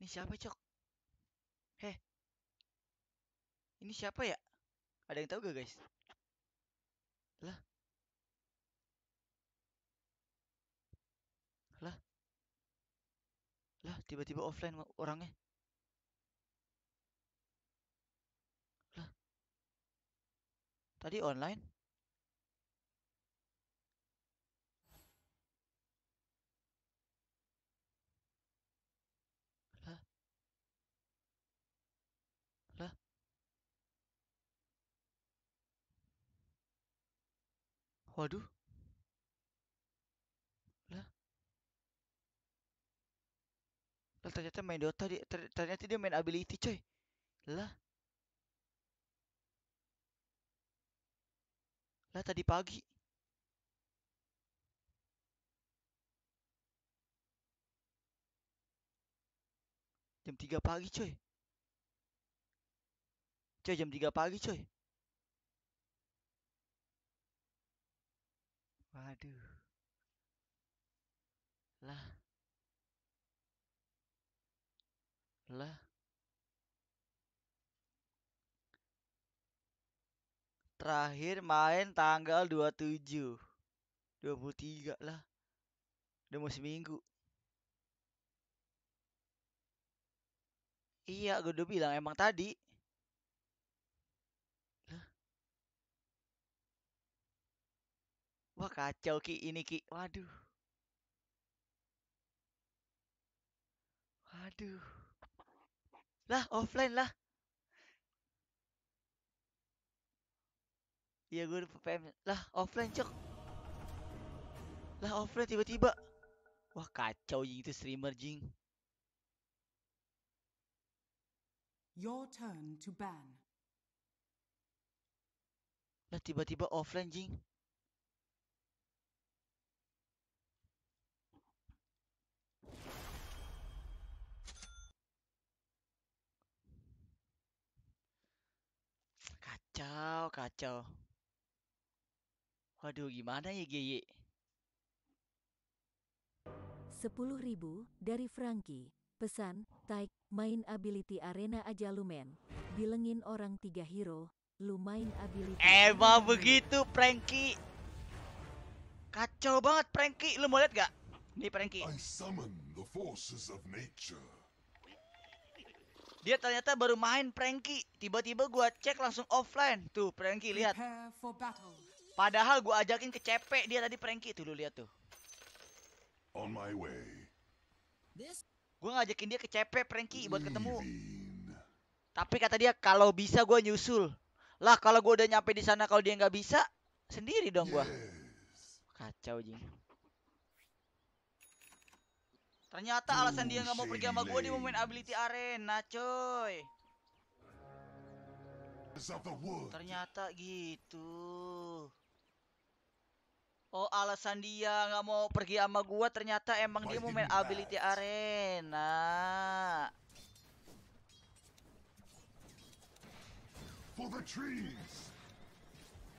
Ini siapa, Cok? Heh. Ini siapa ya? Ada yang tahu gak, guys? Lah. Lah. Lah, tiba-tiba offline orangnya. Lah. Tadi online. Waduh. Lah. Lah ternyata main Dota dia ternyata dia main ability coy. Lah. Lah tadi pagi. Jam 3 pagi coy. Coy jam 3 pagi coy. Aduh. Lah. Lah. Terakhir main tanggal 27. 23 lah. Udah mau seminggu. Iya, gue udah bilang emang tadi Wah kacau Ki ini Ki. Waduh. Waduh. Lah offline lah. Iya gue udah PPM. Lah offline cok. Lah offline tiba-tiba. Wah kacau jing itu streamer jing. Your turn to ban. Lah tiba-tiba offline jing. Kacau, kacau. Waduh, gimana ya Sepuluh 10.000 dari Frankie. Pesan, Taik, main ability arena aja lumen. Bilengin orang tiga hero, lu main ability. Eva begitu, Frankie. Kacau banget, Frankie. Lu mau lihat gak? Nih, Frankie. I summon the forces of nature. Dia ternyata baru main Pranky. Tiba-tiba gua cek langsung offline. Tuh Pranky lihat. Padahal gua ajakin ke CP dia tadi Pranky tuh lu lihat tuh. On my way. Gua ngajakin dia ke CP Pranky buat ketemu. Tapi kata dia kalau bisa gua nyusul. Lah kalau gua udah nyampe di sana kalau dia nggak bisa, sendiri dong gua. Kacau jing. Ternyata alasan dia nggak mau pergi sama gue di momen ability arena, coy. Ternyata gitu. Oh alasan dia nggak mau pergi sama gue ternyata emang dia mau main ability arena. For the trees.